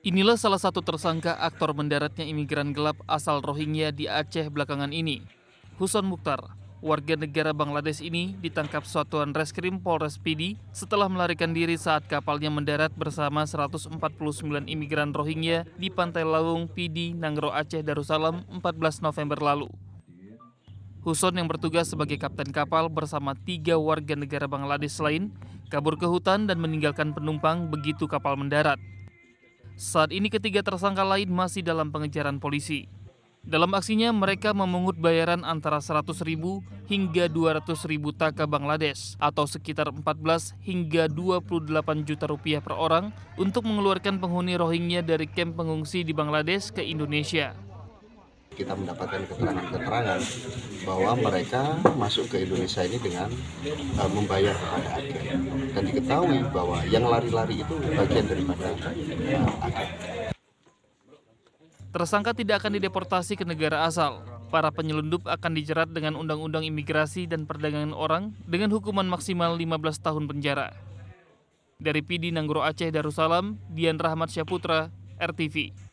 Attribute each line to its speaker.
Speaker 1: Inilah salah satu tersangka aktor mendaratnya imigran gelap asal Rohingya di Aceh belakangan ini. Huson Mukhtar, warga negara Bangladesh ini ditangkap Satuan Reskrim Polres Pidi setelah melarikan diri saat kapalnya mendarat bersama 149 imigran Rohingya di Pantai Lawung Pidi, Nangro Aceh, Darussalam 14 November lalu. Huson yang bertugas sebagai kapten kapal bersama tiga warga negara Bangladesh lain kabur ke hutan dan meninggalkan penumpang begitu kapal mendarat. Saat ini ketiga tersangka lain masih dalam pengejaran polisi. Dalam aksinya mereka memungut bayaran antara 100 ribu hingga 200 ribu taka Bangladesh atau sekitar 14 hingga 28 juta rupiah per orang untuk mengeluarkan penghuni Rohingya dari kamp pengungsi di Bangladesh ke Indonesia
Speaker 2: kita mendapatkan keterangan-keterangan bahwa mereka masuk ke Indonesia ini dengan uh, membayar kepada agen
Speaker 3: dan diketahui bahwa yang lari-lari itu bagian
Speaker 2: daripada uh, eh, agen.
Speaker 1: Tersangka tidak akan dideportasi ke negara asal. Para penyelundup akan dijerat dengan Undang-Undang Imigrasi dan Perdagangan Orang dengan hukuman maksimal 15 tahun penjara. Dari Pidi Nanggro Aceh Darussalam, Dian Rahmat Syaputra, RTV.